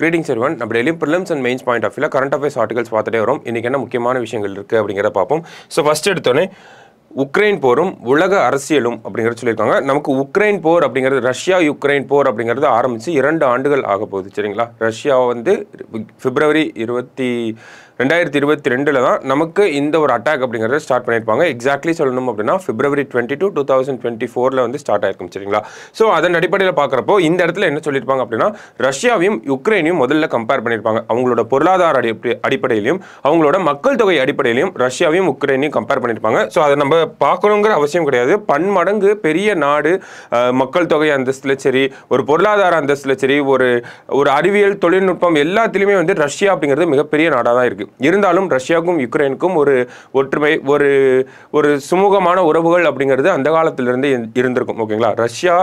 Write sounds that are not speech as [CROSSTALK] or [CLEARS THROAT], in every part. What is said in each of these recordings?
greeting Selvan நம்ம டெய்லியும் prelims and mains point of வியூவில் கரண்ட் அஃபேர்ஸ் ஆர்டிகல்ஸ் பார்த்துட்டே வரும் இன்றைக்கி என்ன முக்கியமான விஷயங்கள் இருக்குது அப்படிங்கிறத பார்ப்போம் ஸோ ஃபஸ்ட் எடுத்தோன்னே உக்ரைன் போரும் உலக அரசியலும் அப்படிங்கிற சொல்லியிருக்காங்க நமக்கு உக்ரைன் போர் அப்படிங்கிறது ரஷ்யா யுக்ரைன் போர் அப்படிங்கிறது ஆரம்பித்து இரண்டு ஆண்டுகள் ஆக போகுது சரிங்களா ரஷ்யா வந்து பிப்ரவரி இருபத்தி ரெண்டாயிரத்தி இருபத்தி ரெண்டில் தான் நமக்கு இந்த ஒரு அட்டாக் அப்படிங்கிறத ஸ்டார்ட் பண்ணியிருப்பாங்க எக்ஸாக்ட்லி சொல்லணும் அப்படின்னா February twenty two two thousand twenty ஃபோரில் வந்து ஸ்டார்ட் ஆயிருக்கும் சரிங்களா ஸோ அதன் அடிப்படையில் பார்க்குறப்போ இந்த இடத்துல என்ன சொல்லியிருப்பாங்க அப்படின்னா ரஷ்யாவையும் யுக்ரைனையும் முதல்ல கம்பேர் பண்ணியிருப்பாங்க அவங்களோட பொருளாதார அடிப்படை அடிப்படையிலையும் அவங்களோட மக்கள் தொகை அடிப்படையிலையும் ரஷ்யாவையும் உக்ரைனையும் கம்பேர் பண்ணியிருப்பாங்க ஸோ அதை நம்ம பார்க்கணுங்கிற அவசியம் கிடையாது பன்மடங்கு பெரிய நாடு மக்கள் தொகை அந்தஸ்தில் சரி ஒரு பொருளாதார அந்தஸ்தில் சரி ஒரு ஒரு அறிவியல் தொழில்நுட்பம் எல்லாத்துலேயுமே வந்து ரஷ்யா அப்படிங்கிறது மிகப்பெரிய நாடாக தான் இருக்குது இருந்தாலும் ரஷ்யாவுக்கும் யுக்ரைனுக்கும் ஒரு ஒற்றுமை ஒரு ஒரு சுமூகமான உறவுகள் அப்படிங்கிறது அந்த காலத்திலிருந்து இருந்திருக்கும் ஓகேங்களா ரஷ்யா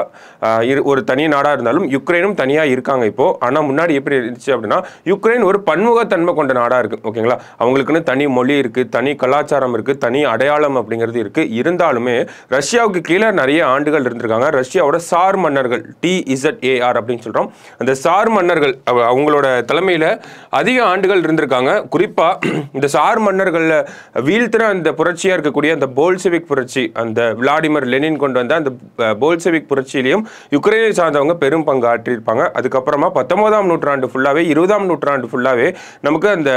ஒரு தனி நாடாக இருந்தாலும் யுக்ரைனும் தனியாக இருக்காங்க இப்போது ஆனால் முன்னாடி எப்படி இருந்துச்சு அப்படின்னா யுக்ரைன் ஒரு பன்முகத்தன்மை கொண்ட நாடாக இருக்குது ஓகேங்களா அவங்களுக்குன்னு தனி மொழி இருக்குது தனி கலாச்சாரம் இருக்குது தனி அடையாளம் அப்படிங்கிறது இருக்குது இருந்தாலுமே ரஷ்யாவுக்கு கீழே நிறைய ஆண்டுகள் இருந்திருக்காங்க ரஷ்யாவோட சார் மன்னர்கள் டி இசட் ஏஆர் அப்படின்னு சொல்கிறோம் அந்த சார் மன்னர்கள் அவங்களோட தலைமையில் அதிக ஆண்டுகள் இருந்திருக்காங்க குறிப்பாக குறிப்பாக இந்த சார் மன்னர்களில் வீழ்த்துற அந்த புரட்சியாக இருக்கக்கூடிய அந்த போல்செவிக் புரட்சி அந்த விளாடிமிர் லெனின் கொண்டு வந்த அந்த போல்செவிக் புரட்சியிலையும் யுக்ரைனை சார்ந்தவங்க பெரும் பங்கு ஆற்றியிருப்பாங்க அதுக்கப்புறமா பத்தொன்பதாம் நூற்றாண்டு ஃபுல்லாகவே இருபதாம் நூற்றாண்டு ஃபுல்லாகவே நமக்கு அந்த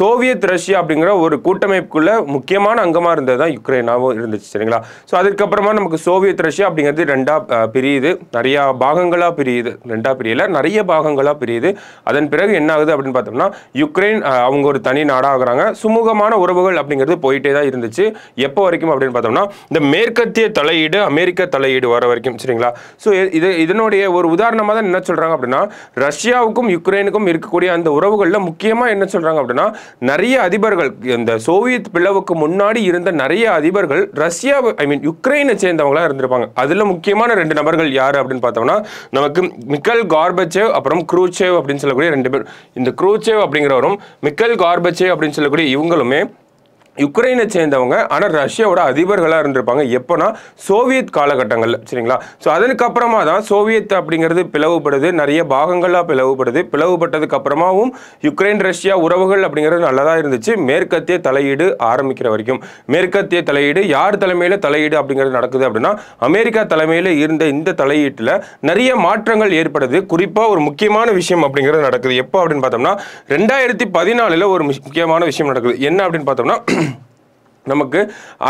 சோவியத் ரஷ்யா அப்படிங்கிற ஒரு கூட்டமைப்புக்குள்ள முக்கியமான அங்கமாக இருந்தது தான் யுக்ரைனாவும் இருந்துச்சு சரிங்களா ஸோ அதுக்கப்புறமா நமக்கு சோவியத் ரஷ்யா அப்படிங்கிறது ரெண்டாக பிரியுது நிறையா பாகங்களாக பிரியுது ரெண்டாக பிரியல நிறைய பாகங்களாக பிரியுது அதன் பிறகு என்ன ஆகுது அப்படின்னு பார்த்தோம்னா யுக்ரைன் அவங்க ஒரு தனி பண்ணி நாடாகிறாங்க சுமூகமான உறவுகள் அப்படிங்கிறது போயிட்டே தான் இருந்துச்சு எப்போ வரைக்கும் அப்படின்னு பார்த்தோம்னா இந்த மேற்கத்திய தலையீடு அமெரிக்க தலையீடு வர வரைக்கும் சரிங்களா ஸோ இது இதனுடைய ஒரு உதாரணமாக தான் என்ன சொல்கிறாங்க அப்படின்னா ரஷ்யாவுக்கும் யுக்ரைனுக்கும் இருக்கக்கூடிய அந்த உறவுகளில் முக்கியமாக என்ன சொல்கிறாங்க அப்படின்னா நிறைய அதிபர்கள் இந்த சோவியத் பிளவுக்கு முன்னாடி இருந்த நிறைய அதிபர்கள் ரஷ்யா ஐ மீன் யுக்ரைனை சேர்ந்தவங்களாக இருந்திருப்பாங்க அதில் முக்கியமான ரெண்டு நபர்கள் யார் அப்படின்னு பார்த்தோம்னா நமக்கு மிக்கல் கார்பச்சேவ் அப்புறம் குரூச்சேவ் அப்படின்னு சொல்லக்கூடிய ரெண்டு பேர் இந்த குரூச்சேவ் அப்படிங்கிறவரும் மிக்கல் கார்பச்சேவ் ஆராய்ச்சி அப்படின்னு சொல்லக்கூடிய இவங்களுமே யுக்ரைனை சேர்ந்தவங்க ஆனால் ரஷ்யாவோட அதிபர்களாக இருந்திருப்பாங்க எப்போனா சோவியத் காலகட்டங்களில் சரிங்களா ஸோ அதற்கப்புறமா தான் சோவியத் அப்படிங்கிறது பிளவுபடுது நிறைய பாகங்களாக பிளவுபடுது பிளவுபட்டதுக்கு அப்புறமாவும் யுக்ரைன் ரஷ்யா உறவுகள் அப்படிங்கிறது நல்லதாக இருந்துச்சு மேற்கத்திய தலையீடு ஆரம்பிக்கிற வரைக்கும் மேற்கத்திய தலையீடு யார் தலைமையில் தலையீடு அப்படிங்கிறது நடக்குது அப்படின்னா அமெரிக்கா தலைமையில் இருந்த இந்த தலையீட்டில் நிறைய மாற்றங்கள் ஏற்படுது குறிப்பாக ஒரு முக்கியமான விஷயம் அப்படிங்கிறது நடக்குது எப்போ அப்படின்னு பார்த்தோம்னா ரெண்டாயிரத்தி பதினாலில் ஒரு முக்கியமான விஷயம் நடக்குது என்ன அப்படின்னு பார்த்தோம்னா நமக்கு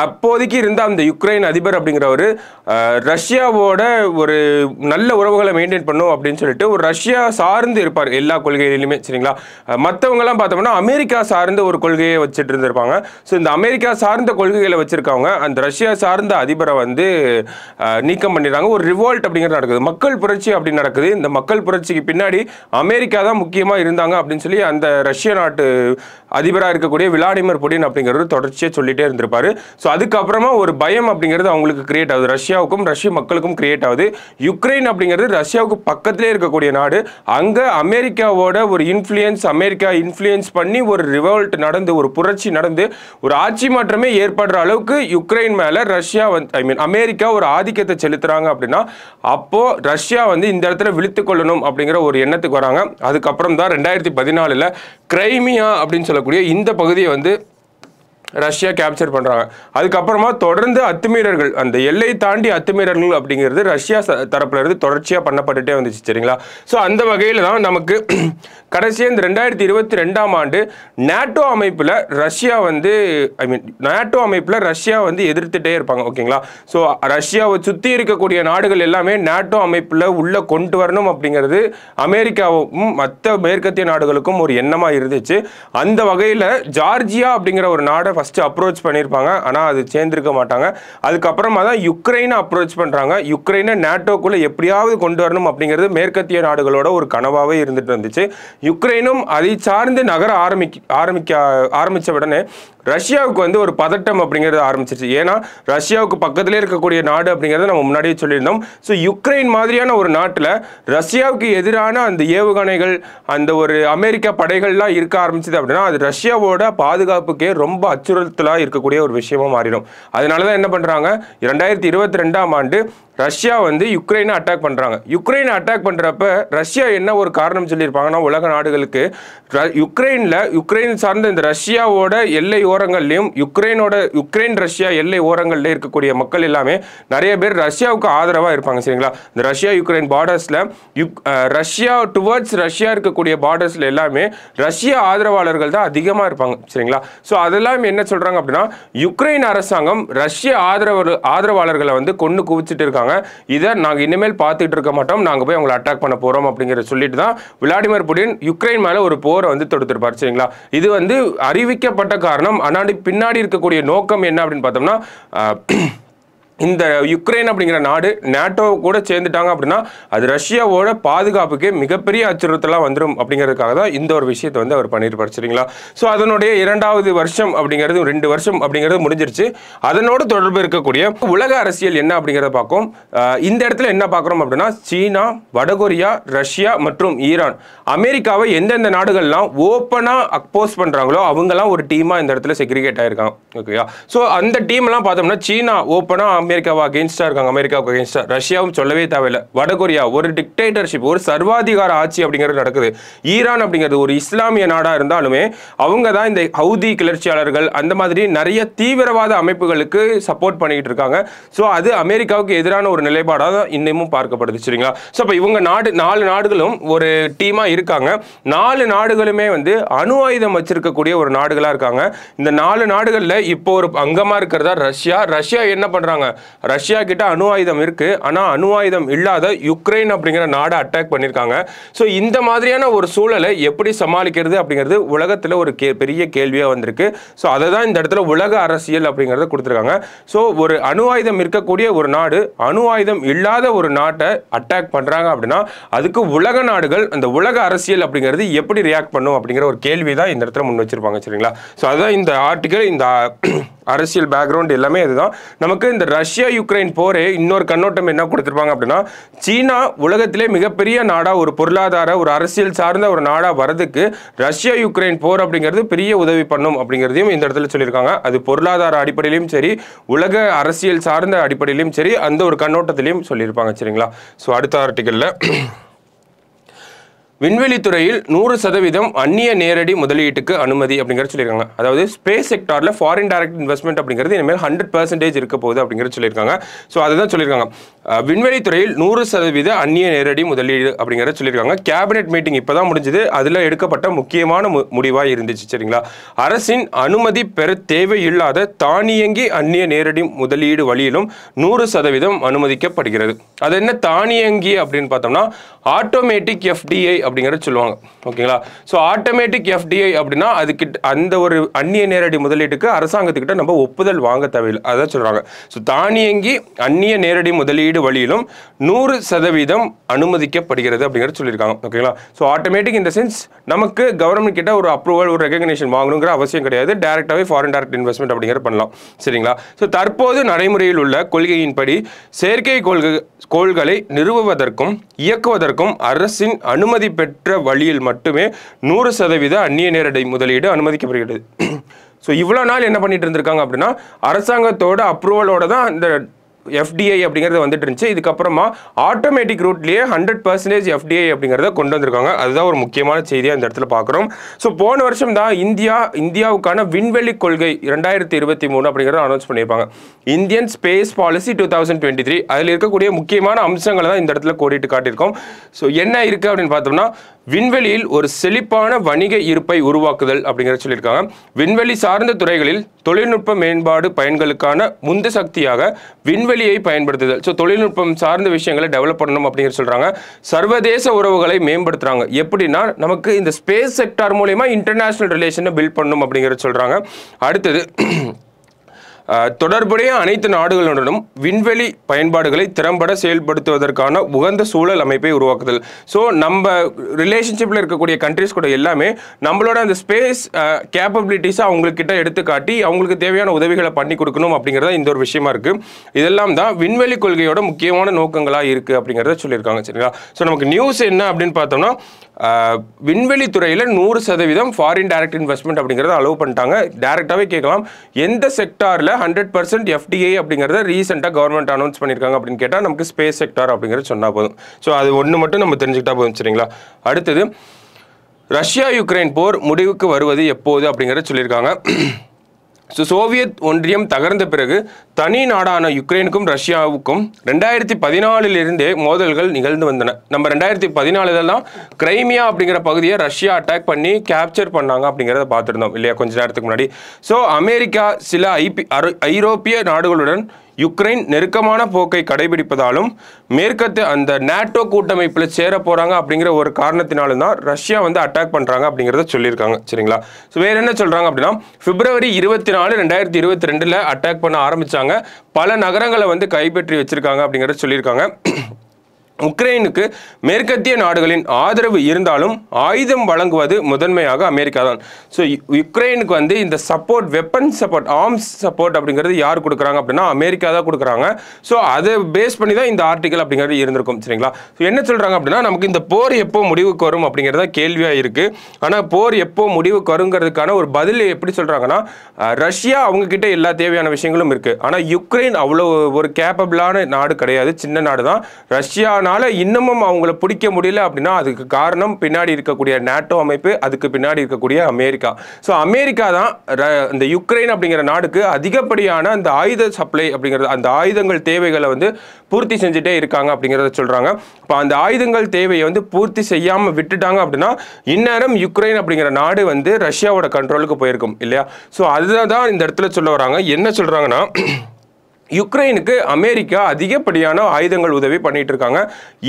அப்போதைக்கு இருந்த அந்த யுக்ரைன் அதிபர் அப்படிங்கிறவர் ரஷ்யாவோட ஒரு நல்ல உறவுகளை மெயின்டைன் பண்ணும் அப்படின்னு சொல்லிட்டு ஒரு ரஷ்யா சார்ந்து இருப்பார் எல்லா கொள்கைகளிலுமே சரிங்களா மற்றவங்கலாம் பார்த்தோம்னா அமெரிக்கா சார்ந்த ஒரு கொள்கையை வச்சுட்டு இருந்திருப்பாங்க ஸோ இந்த அமெரிக்கா சார்ந்த கொள்கைகளை வச்சுருக்கவங்க அந்த ரஷ்யா சார்ந்த அதிபரை வந்து நீக்கம் பண்ணிடுறாங்க ஒரு ரிவோல்ட் அப்படிங்கிறது நடக்குது மக்கள் புரட்சி அப்படி நடக்குது இந்த மக்கள் புரட்சிக்கு பின்னாடி அமெரிக்கா தான் முக்கியமாக இருந்தாங்க அப்படின்னு சொல்லி அந்த ரஷ்ய நாட்டு அதிபராக இருக்கக்கூடிய விளாடிமிர் புடின் அப்படிங்கிறது தொடர்ச்சியாக சொல்லிட்டு பண்ணிகிட்டே இருந்திருப்பாரு ஸோ அதுக்கப்புறமா ஒரு பயம் அப்படிங்கிறது அவங்களுக்கு கிரியேட் ஆகுது ரஷ்யாவுக்கும் ரஷ்ய மக்களுக்கும் கிரியேட் ஆகுது யுக்ரைன் அப்படிங்கிறது ரஷ்யாவுக்கு பக்கத்திலே இருக்கக்கூடிய நாடு அங்கே அமெரிக்காவோட ஒரு இன்ஃப்ளூயன்ஸ் அமெரிக்கா இன்ஃப்ளூயன்ஸ் பண்ணி ஒரு ரிவோல்ட் நடந்து ஒரு புரட்சி நடந்து ஒரு ஆட்சி மாற்றமே ஏற்படுற அளவுக்கு யுக்ரைன் மேலே ரஷ்யா வந்து ஐ மீன் அமெரிக்கா ஒரு ஆதிக்கத்தை செலுத்துகிறாங்க அப்படின்னா அப்போது ரஷ்யா வந்து இந்த இடத்துல விழித்து கொள்ளணும் அப்படிங்கிற ஒரு எண்ணத்துக்கு வராங்க அதுக்கப்புறம் தான் ரெண்டாயிரத்தி பதினாலில் கிரைமியா அப்படின்னு சொல்லக்கூடிய இந்த பகுதியை வந்து ரஷ்யா கேப்சர் பண்ணுறாங்க அதுக்கப்புறமா தொடர்ந்து அத்துமீறர்கள் அந்த எல்லை தாண்டி அத்துமீறர்கள் அப்படிங்கிறது ரஷ்யா தரப்புலேருந்து தொடர்ச்சியாக பண்ணப்பட்டுட்டே வந்துச்சு சரிங்களா ஸோ அந்த வகையில் தான் நமக்கு [CLEARS THROAT] கடைசியாக இந்த ரெண்டாயிரத்தி இருபத்தி ரெண்டாம் ஆண்டு நேட்டோ அமைப்பில் ரஷ்யா வந்து ஐ மீன் நேட்டோ அமைப்பில் ரஷ்யா வந்து எதிர்த்துட்டே இருப்பாங்க ஓகேங்களா ஸோ ரஷ்யாவை சுற்றி இருக்கக்கூடிய நாடுகள் எல்லாமே நேட்டோ அமைப்பில் உள்ளே கொண்டு வரணும் அப்படிங்கிறது அமெரிக்காவும் மற்ற மேற்கத்திய நாடுகளுக்கும் ஒரு எண்ணமாக இருந்துச்சு அந்த வகையில் ஜார்ஜியா அப்படிங்கிற ஒரு நாடை ஃபஸ்ட்டு அப்ரோச் பண்ணியிருப்பாங்க ஆனால் அது சேர்ந்துருக்க மாட்டாங்க அதுக்கப்புறமா தான் யுக்ரைனை அப்ரோச் பண்ணுறாங்க யுக்ரைனை நேட்டோக்குள்ளே எப்படியாவது கொண்டு வரணும் அப்படிங்கிறது மேற்கத்திய நாடுகளோட ஒரு கனவாகவே இருந்துட்டு இருந்துச்சு யுக்ரைனும் அதை சார்ந்து நகர ஆரம்பி ஆரம்பிக்க ஆரம்பித்த உடனே ரஷ்யாவுக்கு வந்து ஒரு பதட்டம் அப்படிங்கிறது ஆரம்பிச்சிருச்சு ஏன்னா ரஷ்யாவுக்கு பக்கத்திலே இருக்கக்கூடிய நாடு அப்படிங்கிறத நம்ம முன்னாடியே சொல்லியிருந்தோம் ஸோ யுக்ரைன் மாதிரியான ஒரு நாட்டில் ரஷ்யாவுக்கு எதிரான அந்த ஏவுகணைகள் அந்த ஒரு அமெரிக்க படைகள்லாம் இருக்க ஆரம்பிச்சது அப்படின்னா அது ரஷ்யாவோட பாதுகாப்புக்கே ரொம்ப அச்சுறுத்தலாக இருக்கக்கூடிய ஒரு விஷயமா மாறிடும் அதனால தான் என்ன பண்ணுறாங்க இரண்டாயிரத்தி இருபத்தி ரெண்டாம் ஆண்டு ரஷ்யா வந்து யுக்ரைனை அட்டாக் பண்ணுறாங்க யுக்ரைனை அட்டாக் பண்ணுறப்ப ரஷ்யா என்ன ஒரு காரணம் சொல்லியிருப்பாங்கன்னா உலக நாடுகளுக்கு யுக்ரைனில் யுக்ரைன் சார்ந்த இந்த ரஷ்யாவோட எல்லை ஓரங்கள்லையும் யுக்ரைனோட யுக்ரைன் ரஷ்யா எல்லை ஓரங்களில் இருக்கக்கூடிய மக்கள் எல்லாமே நிறைய பேர் ரஷ்யாவுக்கு ஆதரவாக இருப்பாங்க சரிங்களா இந்த ரஷ்யா யுக்ரைன் பார்டர்ஸில் யுக் ரஷ்யா டுவர்ட்ஸ் ரஷ்யா இருக்கக்கூடிய பார்டர்ஸில் எல்லாமே ரஷ்யா ஆதரவாளர்கள் தான் அதிகமாக இருப்பாங்க சரிங்களா ஸோ அதெல்லாம் என்ன சொல்கிறாங்க அப்படின்னா யுக்ரைன் அரசாங்கம் ரஷ்ய ஆதரவு ஆதரவாளர்களை வந்து கொண்டு குவிச்சிட்டு இருக்காங்க சொல்லியிருக்காங்க இதை நாங்கள் இனிமேல் பார்த்துட்டு இருக்க மாட்டோம் நாங்கள் போய் அவங்களை அட்டாக் பண்ண போகிறோம் அப்படிங்கிறத சொல்லிட்டு தான் விளாடிமிர் புடின் யுக்ரைன் மேலே ஒரு போரை வந்து தொடுத்துருப்பார் சரிங்களா இது வந்து அறிவிக்கப்பட்ட காரணம் ஆனால் பின்னாடி இருக்கக்கூடிய நோக்கம் என்ன அப்படின்னு பார்த்தோம்னா இந்த யுக்ரைன் அப்படிங்கிற நாடு நேட்டோ கூட சேர்ந்துட்டாங்க அப்படின்னா அது ரஷ்யாவோட பாதுகாப்புக்கு மிகப்பெரிய அச்சுறுத்தலாக வந்துடும் அப்படிங்கிறதுக்காக தான் இந்த ஒரு விஷயத்தை வந்து அவர் பண்ணியிருப்பார் சரிங்களா ஸோ அதனுடைய இரண்டாவது வருஷம் அப்படிங்கிறது ரெண்டு வருஷம் அப்படிங்கிறது முடிஞ்சிருச்சு அதனோடு தொடர்பு இருக்கக்கூடிய உலக அரசியல் என்ன அப்படிங்கிறத பார்க்கும் இந்த இடத்துல என்ன பார்க்குறோம் அப்படின்னா சீனா வடகொரியா ரஷ்யா மற்றும் ஈரான் அமெரிக்காவை எந்தெந்த நாடுகள்லாம் ஓப்பனாக அப்போஸ் பண்ணுறாங்களோ அவங்கெல்லாம் ஒரு டீமாக இந்த இடத்துல செக்ரிகேட் ஆயிருக்காங்க ஓகேயா ஸோ அந்த டீம்லாம் பார்த்தோம்னா சீனா ஓப்பனாக அமெரிக்காவை அகேன்ஸ்டா இருக்காங்க அமெரிக்காவுக்கு அகேன்ஸ்டா ரஷ்யாவும் சொல்லவே தேவையில்லை வடகொரியா ஒரு டிக்டேட்டர்ஷிப் ஒரு சர்வாதிகார ஆட்சி அப்படிங்கிறது நடக்குது ஈரான் அப்படிங்கிறது ஒரு இஸ்லாமிய நாடாக இருந்தாலுமே அவங்க தான் இந்த ஹவுதி கிளர்ச்சியாளர்கள் அந்த மாதிரி நிறைய தீவிரவாத அமைப்புகளுக்கு சப்போர்ட் பண்ணிக்கிட்டு இருக்காங்க ஸோ அது அமெரிக்காவுக்கு எதிரான ஒரு நிலைப்பாடாக தான் இன்னமும் பார்க்கப்படுது சரிங்களா ஸோ இப்போ இவங்க நாடு நாலு நாடுகளும் ஒரு டீமாக இருக்காங்க நாலு நாடுகளுமே வந்து அணு ஆயுதம் வச்சிருக்கக்கூடிய ஒரு நாடுகளாக இருக்காங்க இந்த நாலு நாடுகளில் இப்போ ஒரு அங்கமாக இருக்கிறதா ரஷ்யா ரஷ்யா என்ன பண்ணுறாங்க ரஷ்யா கிட்ட அணு ஆயுதம் இருக்குது ஆனால் அணு ஆயுதம் இல்லாத யுக்ரைன் அப்படிங்கிற நாடை அட்டாக் பண்ணியிருக்காங்க ஸோ இந்த மாதிரியான ஒரு சூழலை எப்படி சமாளிக்கிறது அப்படிங்கிறது உலகத்தில் ஒரு கே பெரிய கேள்வியாக வந்திருக்கு ஸோ அதை தான் இந்த இடத்துல உலக அரசியல் அப்படிங்கிறத கொடுத்துருக்காங்க ஸோ ஒரு அணு ஆயுதம் இருக்கக்கூடிய ஒரு நாடு அணு ஆயுதம் இல்லாத ஒரு நாட்டை அட்டாக் பண்ணுறாங்க அப்படின்னா அதுக்கு உலக நாடுகள் அந்த உலக அரசியல் அப்படிங்கிறது எப்படி ரியாக்ட் பண்ணும் அப்படிங்கிற ஒரு கேள்வி தான் இந்த இடத்துல முன் வச்சிருப்பாங்க சரிங்களா ஸோ அதுதான் இந்த ஆர்டிக்கல் இந்த அரசியல் பேக்ரவுண்ட் எல்லாமே இதுதான் நமக்கு இந்த ரஷ்யா யுக்ரைன் போரே இன்னொரு கண்ணோட்டம் என்ன கொடுத்துருப்பாங்க அப்படின்னா சீனா உலகத்திலே மிகப்பெரிய நாடாக ஒரு பொருளாதார ஒரு அரசியல் சார்ந்த ஒரு நாடாக வரதுக்கு ரஷ்யா யுக்ரைன் போர் அப்படிங்கிறது பெரிய உதவி பண்ணும் அப்படிங்கிறதையும் இந்த இடத்துல சொல்லியிருக்காங்க அது பொருளாதார அடிப்படையிலையும் சரி உலக அரசியல் சார்ந்த அடிப்படையிலையும் சரி அந்த ஒரு கண்ணோட்டத்திலையும் சொல்லியிருப்பாங்க சரிங்களா ஸோ அடுத்த ஆர்டிக்கலில் விண்வெளித்துறையில் நூறு சதவீதம் அந்நிய நேரடி முதலீட்டுக்கு அனுமதி அப்படிங்கிற சொல்லியிருக்காங்க அதாவது ஸ்பேஸ் செக்டாரில் ஃபாரின் டைரக்ட் இன்வெஸ்ட்மெண்ட் அப்படிங்கிறது இனிமேல் ஹண்ட்ரட் பர்சன்டேஜ் இருக்க போகுது அப்படிங்கிற சொல்லியிருக்காங்க ஸோ அதை தான் சொல்லியிருக்காங்க விண்வெளித்துறையில் நூறு சதவீத அந்நிய நேரடி முதலீடு அப்படிங்கிறத சொல்லியிருக்காங்க கேபினெட் மீட்டிங் இப்போ தான் முடிஞ்சது அதில் எடுக்கப்பட்ட முக்கியமான மு முடிவாக இருந்துச்சு சரிங்களா அரசின் அனுமதி பெற தேவையில்லாத தானியங்கி அந்நிய நேரடி முதலீடு வழியிலும் நூறு சதவீதம் அனுமதிக்கப்படுகிறது அது என்ன தானியங்கி அப்படின்னு பார்த்தோம்னா ஆட்டோமேட்டிக் எஃப்டிஐ அப்படிங்கிறத சொல்லுவாங்க ஓகேங்களா ஸோ ஆட்டோமேட்டிக் எஃப்டிஐ அப்படின்னா அதுக்கிட்ட அந்த ஒரு அந்நிய நேரடி முதலீட்டுக்கு அரசாங்கத்துக்கிட்ட நம்ம ஒப்புதல் வாங்க தேவையில்லை அதான் சொல்கிறாங்க ஸோ தானியங்கி அந்நிய நேரடி முதலீடு வழியிலும் நூறு சதவீதம் அனுமதிக்கப்படுகிறது அப்படிங்கிறத சொல்லியிருக்காங்க ஓகேங்களா ஸோ ஆட்டோமேட்டிக் இந்த சென்ஸ் நமக்கு கவர்மெண்ட் கிட்ட ஒரு அப்ரூவல் ஒரு ரெகக்னேஷன் வாங்கணுங்கிற அவசியம் கிடையாது டேரெக்டாகவே ஃபாரின் டேரக்ட் இன்வெஸ்ட்மெண்ட் அப்படிங்கிற பண்ணலாம் சரிங்களா ஸோ தற்போது நடைமுறையில் உள்ள கொள்கையின்படி செயற்கை கோள்கள் கோள்களை நிறுவுவதற்கும் இயக்குவதற்கும் அரசின் அனுமதி பெற்ற வழியில் மட்டுமே நூறு சதவீத அந்நிய நேரடி முதலீடு அனுமதிக்கப்படுகிறது ஸோ [CLEARS THROAT] இவ்வளோ நாள் என்ன பண்ணிட்டு இருந்திருக்காங்க அப்படின்னா அரசாங்கத்தோட அப்ரூவலோட தான் இந்த எஃப்டிஐ அப்படிங்கிறது வந்துட்டு இருந்துச்சு இதுக்கப்புறமா ஆட்டோமேட்டிக் ரூட்லேயே ஹண்ட்ரட் பர்சன்டேஜ் எஃப்டிஐ அப்படிங்கிறத கொண்டு வந்திருக்காங்க அதுதான் ஒரு முக்கியமான செய்தியாக இந்த இடத்துல பார்க்குறோம் ஸோ போன வருஷம் தான் இந்தியா இந்தியாவுக்கான விண்வெளி கொள்கை ரெண்டாயிரத்தி இருபத்தி மூணு அப்படிங்கிறத அனௌன்ஸ் பண்ணியிருப்பாங்க Indian space policy two thousand twenty three அதில் இருக்கக்கூடிய முக்கியமான அம்சங்களை தான் இந்த இடத்துல கோடிட்டு காட்டியிருக்கோம் ஸோ என்ன இருக்குது அப்படின்னு பார்த்தோம்னா விண்வெளியில் ஒரு செழிப்பான வணிக இருப்பை உருவாக்குதல் அப்படிங்கிற சொல்லியிருக்காங்க விண்வெளி சார்ந்த துறைகளில் தொழில்நுட்ப மேம்பாடு பயன்களுக்கான முந்து சக்தியாக விண்வெளி விண்வெளியை பயன்படுத்துதல் ஸோ தொழில்நுட்பம் சார்ந்த விஷயங்களை டெவலப் பண்ணணும் அப்படிங்கிற சொல்கிறாங்க சர்வதேச உறவுகளை மேம்படுத்துகிறாங்க எப்படின்னா நமக்கு இந்த ஸ்பேஸ் செக்டார் மூலயமா இன்டர்நேஷ்னல் ரிலேஷனை பில்ட் பண்ணணும் அப்படிங்கிறத சொல்கிறாங்க அடுத்தது தொடர்புடைய அனைத்து நாடுகளுடனும் விண்வெளி பயன்பாடுகளை திறம்பட செயல்படுத்துவதற்கான உகந்த சூழல் அமைப்பை உருவாக்குதல் ஸோ நம்ம ரிலேஷன்ஷிப்பில் இருக்கக்கூடிய கண்ட்ரிஸ் கூட எல்லாமே நம்மளோட அந்த ஸ்பேஸ் கேப்பபிலிட்டிஸை அவங்கக்கிட்ட எடுத்துக்காட்டி அவங்களுக்கு தேவையான உதவிகளை பண்ணி கொடுக்கணும் அப்படிங்கிறத இந்த ஒரு விஷயமா இருக்குது இதெல்லாம் தான் விண்வெளி கொள்கையோட முக்கியமான நோக்கங்களாக இருக்குது அப்படிங்கிறத சொல்லியிருக்காங்க சரிங்களா ஸோ நமக்கு நியூஸ் என்ன அப்படின்னு பார்த்தோம்னா விண்வெளி துறையில் நூறு சதவீதம் ஃபாரின் டைரக்ட் இன்வெஸ்ட்மெண்ட் அப்படிங்கிறத அலோவ் பண்ணிட்டாங்க டேரெக்டாகவே கேட்கலாம் எந்த செக்டாரில் ஹண்ட்ரட் பர்சன்ட் எஃப்டிஐ அப்படிங்கிறத ரீசெண்டாக கவர்மெண்ட் அனௌன்ஸ் பண்ணியிருக்காங்க அப்படின்னு கேட்டால் நமக்கு ஸ்பேஸ் செக்டார் அப்படிங்கிறது சொன்னால் போதும் ஸோ அது ஒன்று மட்டும் நம்ம தெரிஞ்சுக்கிட்டா போதும் சரிங்களா அடுத்தது ரஷ்யா யுக்ரைன் போர் முடிவுக்கு வருவது எப்போது அப்படிங்கிறத சொல்லியிருக்காங்க ஸோ சோவியத் ஒன்றியம் தகர்ந்த பிறகு தனி நாடான யுக்ரைனுக்கும் ரஷ்யாவுக்கும் ரெண்டாயிரத்தி பதினாலிலிருந்தே மோதல்கள் நிகழ்ந்து வந்தன நம்ம ரெண்டாயிரத்தி பதினாலில் தான் கிரைமியா அப்படிங்கிற பகுதியை ரஷ்யா அட்டாக் பண்ணி கேப்சர் பண்ணாங்க அப்படிங்கிறத பார்த்துருந்தோம் இல்லையா கொஞ்ச நேரத்துக்கு முன்னாடி ஸோ அமெரிக்கா சில ஐபி ஐரோப்பிய நாடுகளுடன் யுக்ரைன் நெருக்கமான போக்கை கடைபிடிப்பதாலும் மேற்கத்து அந்த நேட்டோ கூட்டமைப்பில் சேர போகிறாங்க அப்படிங்கிற ஒரு காரணத்தினாலும் தான் ரஷ்யா வந்து அட்டாக் பண்ணுறாங்க அப்படிங்கிறத சொல்லியிருக்காங்க சரிங்களா ஸோ வேறு என்ன சொல்கிறாங்க அப்படின்னா பிப்ரவரி இருபத்தி நாலு ரெண்டாயிரத்தி இருபத்தி ரெண்டில் அட்டாக் பண்ண ஆரம்பித்தாங்க பல நகரங்களை வந்து கைப்பற்றி வச்சுருக்காங்க அப்படிங்கிறத சொல்லியிருக்காங்க உக்ரைனுக்கு மேற்கத்திய நாடுகளின் ஆதரவு இருந்தாலும் ஆயுதம் வழங்குவது முதன்மையாக அமெரிக்கா தான் ஸோ உக்ரைனுக்கு வந்து இந்த support weapon support arms support அப்படிங்கிறது யார் கொடுக்குறாங்க அப்படின்னா அமெரிக்கா தான் கொடுக்குறாங்க ஸோ அதை பேஸ் பண்ணி தான் இந்த ஆர்டிக்கல் அப்படிங்கிறது இருந்திருக்கும் சரிங்களா ஸோ என்ன சொல்கிறாங்க அப்படின்னா நமக்கு இந்த போர் எப்போ முடிவுக்கு வரும் அப்படிங்கிறது தான் கேள்வியாக இருக்குது ஆனால் போர் எப்போ முடிவுக்கு வருங்கிறதுக்கான ஒரு பதில் எப்படி சொல்கிறாங்கன்னா ரஷ்யா அவங்கக்கிட்ட எல்லா தேவையான விஷயங்களும் இருக்குது ஆனால் யுக்ரைன் அவ்வளோ ஒரு கேப்பபிளான நாடு கிடையாது சின்ன நாடு தான் ரஷ்யா அதனால் இன்னமும் அவங்கள பிடிக்க முடியல அப்படின்னா அதுக்கு காரணம் பின்னாடி இருக்கக்கூடிய நேட்டோ அமைப்பு அதுக்கு பின்னாடி இருக்கக்கூடிய அமெரிக்கா ஸோ அமெரிக்கா தான் இந்த யுக்ரைன் அப்படிங்கிற நாடுக்கு அதிகப்படியான அந்த ஆயுத சப்ளை அப்படிங்கிறது அந்த ஆயுதங்கள் தேவைகளை வந்து பூர்த்தி செஞ்சுட்டே இருக்காங்க அப்படிங்கிறத சொல்கிறாங்க இப்போ அந்த ஆயுதங்கள் தேவையை வந்து பூர்த்தி செய்யாமல் விட்டுட்டாங்க அப்படின்னா இந்நேரம் யுக்ரைன் அப்படிங்கிற நாடு வந்து ரஷ்யாவோட கண்ட்ரோலுக்கு போயிருக்கும் இல்லையா ஸோ அதுதான் இந்த இடத்துல சொல்ல வராங்க என்ன சொல்கிறாங்கன்னா யுக்ரைனுக்கு அமெரிக்கா அதிகப்படியான ஆயுதங்கள் உதவி பண்ணிட்டு இருக்காங்க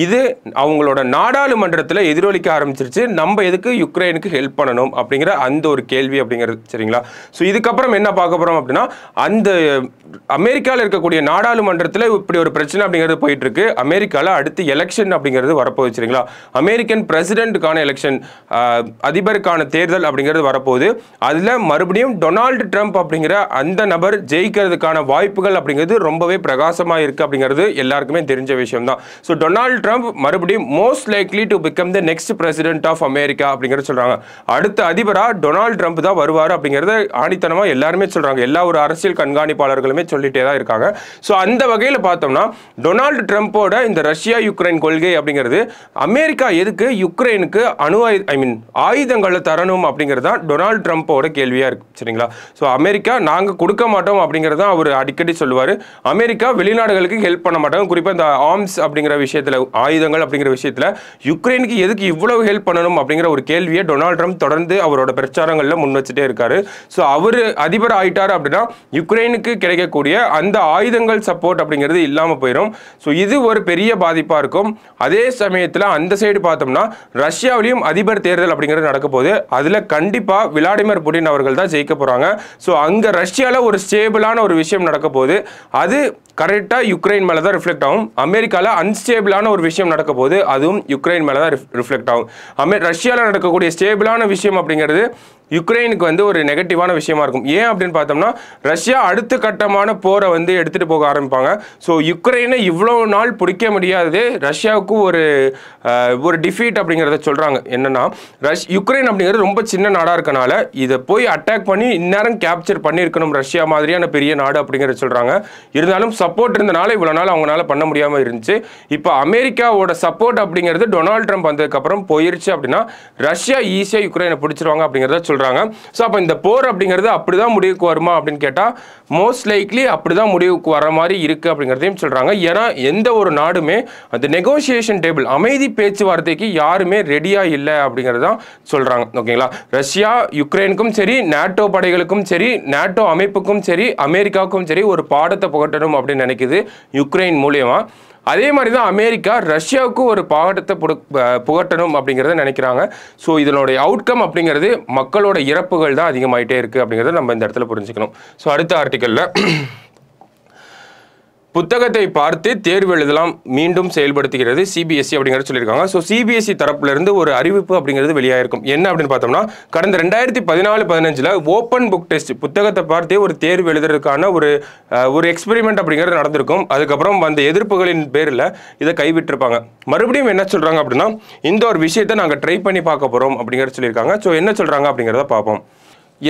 இது அவங்களோட நாடாளுமன்றத்தில் எதிரொலிக்க ஆரம்பிச்சிருச்சு நம்ம எதுக்கு யுக்ரைனுக்கு ஹெல்ப் பண்ணணும் அப்படிங்கிற அந்த ஒரு கேள்வி அப்படிங்கிறது சரிங்களா ஸோ இதுக்கப்புறம் என்ன பார்க்க போகிறோம் அப்படின்னா அந்த அமெரிக்காவில் இருக்கக்கூடிய நாடாளுமன்றத்தில் இப்படி ஒரு பிரச்சனை அப்படிங்கிறது போயிட்டு இருக்கு அமெரிக்காவில் அடுத்து எலெக்ஷன் அப்படிங்கிறது வரப்போகுது சரிங்களா அமெரிக்கன் பிரசிடென்ட்டுக்கான எலெக்ஷன் அதிபருக்கான தேர்தல் அப்படிங்கிறது வரப்போகுது அதில் மறுபடியும் டொனால்டு ட்ரம்ப் அப்படிங்கிற அந்த நபர் ஜெயிக்கிறதுக்கான வாய்ப்புகள் அப்படிங்கிறது வந்து ரொம்பவே பிரகாசமாக இருக்கு அப்படிங்கிறது எல்லாருக்குமே தெரிஞ்ச விஷயம் தான் ஸோ டொனால்டு ட்ரம்ப் மறுபடியும் most likely to become the next president of America அப்படிங்கிறத சொல்கிறாங்க அடுத்த அதிபராக டொனால்டு ட்ரம்ப் தான் வருவார் அப்படிங்கிறத ஆணித்தனமாக எல்லாருமே சொல்கிறாங்க எல்லா ஒரு அரசியல் கண்காணிப்பாளர்களுமே சொல்லிகிட்டே தான் இருக்காங்க ஸோ அந்த வகையில் பார்த்தோம்னா டொனால்டு ட்ரம்ப்போட இந்த ரஷ்யா யுக்ரைன் கொள்கை அப்படிங்கிறது அமெரிக்கா எதுக்கு யுக்ரைனுக்கு அணு ஐ மீன் ஆயுதங்களை தரணும் அப்படிங்கிறது தான் டொனால்டு ட்ரம்ப்போட கேள்வியாக இருக்குது சரிங்களா ஸோ அமெரிக்கா நாங்கள் கொடுக்க மாட்டோம் அப்படிங்கிறதான் அவர் அடிக்கடி சொல்லுவார் அமெரிக்கா வெளிநாடுகளுக்கு ஹெல்ப் பண்ண மாட்டாங்க குறிப்பாக இந்த ஆர்ம்ஸ் அப்படிங்கிற விஷயத்தில் ஆயுதங்கள் அப்படிங்கிற விஷயத்தில் யுக்ரைனுக்கு எதுக்கு இவ்வளவு ஹெல்ப் பண்ணணும் அப்படிங்கிற ஒரு கேள்வியை டொனால்ட் ட்ரம்ப் தொடர்ந்து அவரோட பிரச்சாரங்களில் முன் வச்சுட்டே இருக்காரு ஸோ அவர் அதிபர் ஆயிட்டார் அப்படின்னா யுக்ரைனுக்கு கிடைக்கக்கூடிய அந்த ஆயுதங்கள் சப்போர்ட் அப்படிங்கிறது இல்லாமல் போயிடும் ஸோ இது ஒரு பெரிய பாதிப்பாக இருக்கும் அதே சமயத்தில் அந்த சைடு பார்த்தோம்னா ரஷ்யாவிலையும் அதிபர் தேர்தல் அப்படிங்கிறது நடக்க போகுது அதில் கண்டிப்பாக விளாடிமிர் புட்டின் அவர்கள் தான் ஜெயிக்க போகிறாங்க ஸோ அங்கே ரஷ்யாவில் ஒரு ஸ்டேபிளான ஒரு விஷயம் நடக்க போகுது அது கரெக்டாக யுக்ரைன் மேலே தான் ரிஃப்ளெக்ட் ஆகும் அமெரிக்காவில் அன்ஸ்டேபிளான ஒரு விஷயம் நடக்க போது அதுவும் யுக்ரைன் மேலே தான் ரிஃப்ளெக்ட் ஆகும் அமெ ரஷ்யாவில் நடக்கக்கூடிய ஸ்டேபிளான விஷயம் அப்படிங்கிறது யுக்ரைனுக்கு வந்து ஒரு நெகட்டிவான விஷயமா இருக்கும் ஏன் அப்படின்னு பார்த்தோம்னா ரஷ்யா அடுத்த கட்டமான போரை வந்து எடுத்துகிட்டு போக ஆரம்பிப்பாங்க ஸோ யுக்ரைனை இவ்வளோ நாள் பிடிக்க முடியாது ரஷ்யாவுக்கு ஒரு ஒரு டிஃபீட் அப்படிங்கிறத சொல்கிறாங்க என்னென்னா ரஷ் யுக்ரைன் அப்படிங்கிறது ரொம்ப சின்ன நாடாக இருக்கனால இதை போய் அட்டாக் பண்ணி இந்நேரம் கேப்சர் பண்ணியிருக்கணும் ரஷ்யா மாதிரியான பெரிய நாடு அப்படிங்கிறத சொல்கிறாங்க இருந்தாலும் சப்போர்ட் இருந்தனால இவ்வளோ நாள் அவங்களால பண்ண முடியாமல் இருந்துச்சு இப்போ அமெரிக்காவோட சப்போர்ட் அப்படிங்கிறது டொனால்ட் ட்ரம்ப் வந்ததுக்கப்புறம் போயிருச்சு அப்படின்னா ரஷ்யா ஈஸியாக யுக்ரைனை பிடிச்சிருவாங்க அப்படிங்கிறத சொல்கிறாங்க சொல்கிறாங்க ஸோ அப்போ இந்த போர் அப்படிங்கிறது அப்படி தான் முடிவுக்கு வருமா அப்படின்னு கேட்டால் மோஸ்ட் லைக்லி அப்படி தான் முடிவுக்கு வர மாதிரி இருக்குது அப்படிங்கிறதையும் சொல்கிறாங்க ஏன்னா எந்த ஒரு நாடுமே அந்த நெகோசியேஷன் டேபிள் அமைதி பேச்சுவார்த்தைக்கு யாருமே ரெடியாக இல்லை அப்படிங்கிறது தான் சொல்கிறாங்க ஓகேங்களா ரஷ்யா யுக்ரைனுக்கும் சரி நேட்டோ படைகளுக்கும் சரி நேட்டோ அமைப்புக்கும் சரி அமெரிக்காவுக்கும் சரி ஒரு பாடத்தை புகட்டணும் அப்படின்னு நினைக்கிது யுக்ரைன் மூலியமாக அதே மாதிரி தான் அமெரிக்கா ரஷ்யாவுக்கும் ஒரு பாகட்டத்தை புடு புகட்டணும் அப்படிங்கிறத நினைக்கிறாங்க ஸோ இதனுடைய அவுட்கம் அப்படிங்கிறது மக்களோட இறப்புகள் தான் அதிகமாகிட்டே இருக்குது அப்படிங்கிறத நம்ம இந்த இடத்துல புரிஞ்சுக்கணும் ஸோ அடுத்த ஆர்டிக்கலில் புத்தகத்தை பார்த்து தேர்வு எழுதலாம் மீண்டும் செயல்படுத்துகிறது சிபிஎஸ்சி e அப்படிங்கிறது சொல்லியிருக்காங்க ஸோ சிபிஎஸ்சி e தரப்புலேருந்து ஒரு அறிவிப்பு அப்படிங்கிறது வெளியாயிருக்கும் என்ன அப்படின்னு பார்த்தோம்னா கடந்த ரெண்டாயிரத்தி பதினாலு பதினஞ்சில் ஓப்பன் புக் டெஸ்ட் புத்தகத்தை பார்த்து ஒரு தேர்வு எழுதுறதுக்கான ஒரு ஒரு எக்ஸ்பெரிமெண்ட் அப்படிங்கிறது நடந்திருக்கும் அதுக்கப்புறம் வந்த எதிர்ப்புகளின் பேரில் இதை கைவிட்டிருப்பாங்க மறுபடியும் என்ன சொல்கிறாங்க அப்படின்னா இந்த ஒரு விஷயத்தை நாங்கள் ட்ரை பண்ணி பார்க்க போகிறோம் அப்படிங்கிறது சொல்லியிருக்காங்க ஸோ என்ன சொல்கிறாங்க அப்படிங்கிறத பார்ப்போம்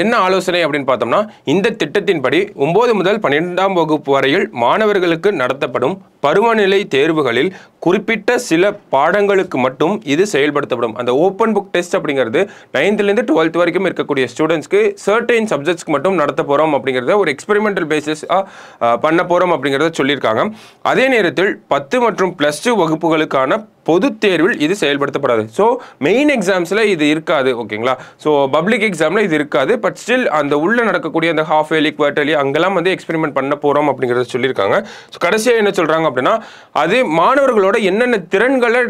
என்ன ஆலோசனை அப்படின்னு பார்த்தோம்னா இந்த திட்டத்தின்படி ஒம்பது முதல் பன்னிரெண்டாம் வகுப்பு வரையில் மாணவர்களுக்கு நடத்தப்படும் பருவநிலை தேர்வுகளில் குறிப்பிட்ட சில பாடங்களுக்கு மட்டும் இது செயல்படுத்தப்படும் அந்த ஓப்பன் புக் டெஸ்ட் அப்படிங்கிறது நைன்த்துலேருந்து டுவெல்த் வரைக்கும் இருக்கக்கூடிய ஸ்டூடெண்ட்ஸ்க்கு சர்டைன் சப்ஜெக்ட்ஸ்க்கு மட்டும் நடத்த போகிறோம் அப்படிங்கிறத ஒரு எக்ஸ்பெரிமெண்டல் பேசிஸாக பண்ண போகிறோம் அப்படிங்கிறத சொல்லியிருக்காங்க அதே நேரத்தில் பத்து மற்றும் ப்ளஸ் டூ வகுப்புகளுக்கான பொது தேர்வில் இது செயல்படுத்தப்படாது ஸோ மெயின் எக்ஸாம்ஸில் இது இருக்காது ஓகேங்களா ஸோ பப்ளிக் எக்ஸாமில் இது இருக்காது பட் ஸ்டில் அந்த உள்ளே நடக்கக்கூடிய அந்த ஹாஃப் ஏலி குவார்டர்லி அங்கெல்லாம் வந்து எக்ஸ்பெரிமெண்ட் பண்ண போகிறோம் அப்படிங்கிறத சொல்லியிருக்காங்க ஸோ கடைசியாக என்ன சொல்கிறாங்க அப்படின்னா அது மாணவர்களோட என்னென்ன திறன்களை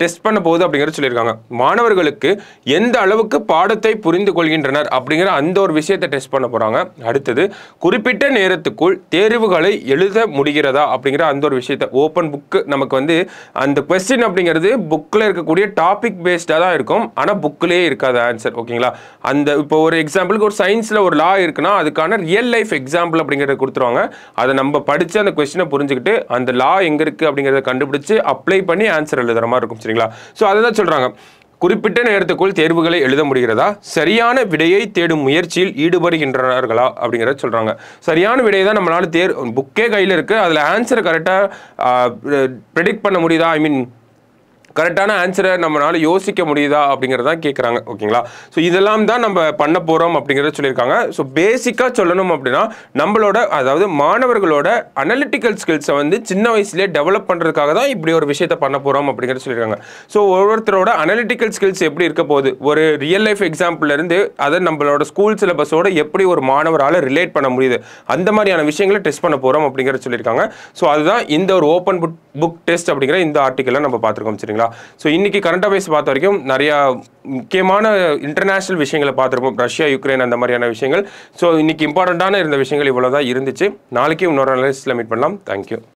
டெஸ்ட் பண்ண போகுது அப்படிங்கிறத சொல்லியிருக்காங்க மாணவர்களுக்கு எந்த அளவுக்கு பாடத்தை புரிந்து கொள்கின்றனர் அப்படிங்கிற அந்த ஒரு விஷயத்தை டெஸ்ட் பண்ண போகிறாங்க அடுத்தது குறிப்பிட்ட நேரத்துக்குள் தேர்வுகளை எழுத முடிகிறதா அப்படிங்கிற அந்த ஒரு விஷயத்தை ஓப்பன் புக்கு நமக்கு வந்து அந்த கொஸ்டின் அப்படிங்கிறது புக்கில் இருக்கக்கூடிய டாபிக் பேஸ்டாக தான் இருக்கும் ஆனால் புக்கிலே இருக்காது ஆன்சர் ஓகேங்களா அந்த இப்போ ஒரு எக்ஸாம்பிளுக்கு ஒரு சயின்ஸில் ஒரு லா இருக்குன்னா அதுக்கான ரியல் லைஃப் எக்ஸாம்பிள் அப்படிங்கிறத கொடுத்துருவாங்க அதை நம்ம படித்து அந்த கொஸ்டினை புரிஞ்சுக்கிட்டு அந்த லா லா எங்கே இருக்குது அப்படிங்கிறத கண்டுபிடிச்சி அப்ளை பண்ணி ஆன்சர் எழுதுகிற மாதிரி இருக்கும் சரிங்களா ஸோ அதை தான் சொல்கிறாங்க குறிப்பிட்ட நேரத்துக்குள் தேர்வுகளை எழுத முடிகிறதா சரியான விடையை தேடும் முயற்சியில் ஈடுபடுகின்றார்களா அப்படிங்கிறத சொல்கிறாங்க சரியான விடையை தான் நம்மளால் தேர் புக்கே கையில் இருக்குது அதில் ஆன்சர் கரெக்டாக ப்ரெடிக்ட் பண்ண முடியுதா ஐ மீன் கரெக்டான ஆன்சரை நம்மளால் யோசிக்க முடியுதா அப்படிங்கிறத கேட்குறாங்க ஓகேங்களா ஸோ இதெல்லாம் தான் நம்ம பண்ண போகிறோம் அப்படிங்கிறத சொல்லியிருக்காங்க ஸோ பேசிக்காக சொல்லணும் அப்படின்னா நம்மளோட அதாவது மாணவர்களோட அனலிட்டிக்கல் ஸ்கில்ஸை வந்து சின்ன வயசுலேயே டெவலப் பண்ணுறதுக்காக தான் இப்படி ஒரு விஷயத்தை பண்ண போகிறோம் அப்படிங்கிறத சொல்லியிருக்காங்க ஸோ ஒவ்வொருத்தரோட அனலிட்டிக்கல் ஸ்கில்ஸ் எப்படி இருக்க போகுது ஒரு ரியல் லைஃப் எக்ஸாம்பிள்லேருந்து அதை நம்மளோட ஸ்கூல் சிலபஸோட எப்படி ஒரு மாணவரால் ரிலேட் பண்ண முடியுது அந்த மாதிரியான விஷயங்களை டெஸ்ட் பண்ண போகிறோம் அப்படிங்கிறத சொல்லியிருக்காங்க ஸோ அதுதான் இந்த ஒரு ஓப்பன் புக் டெஸ்ட் அப்படிங்கிற இந்த ஆர்டிக்கலை நம்ம பார்த்துருக்கோம் சரிங்களா ஓகேங்களா ஸோ இன்றைக்கி கரண்ட் அஃபேர்ஸ் பார்த்த வரைக்கும் நிறையா முக்கியமான இன்டர்நேஷ்னல் விஷயங்களை பார்த்துருப்போம் ரஷ்யா யுக்ரைன் அந்த மாதிரியான விஷயங்கள் ஸோ இன்றைக்கி இம்பார்ட்டண்ட்டான இருந்த விஷயங்கள் இவ்வளோ தான் இருந்துச்சு நாளைக்கு இன்னொரு அனலிஸ்ட்டில் மீட் பண்ணலாம் தேங்க்யூ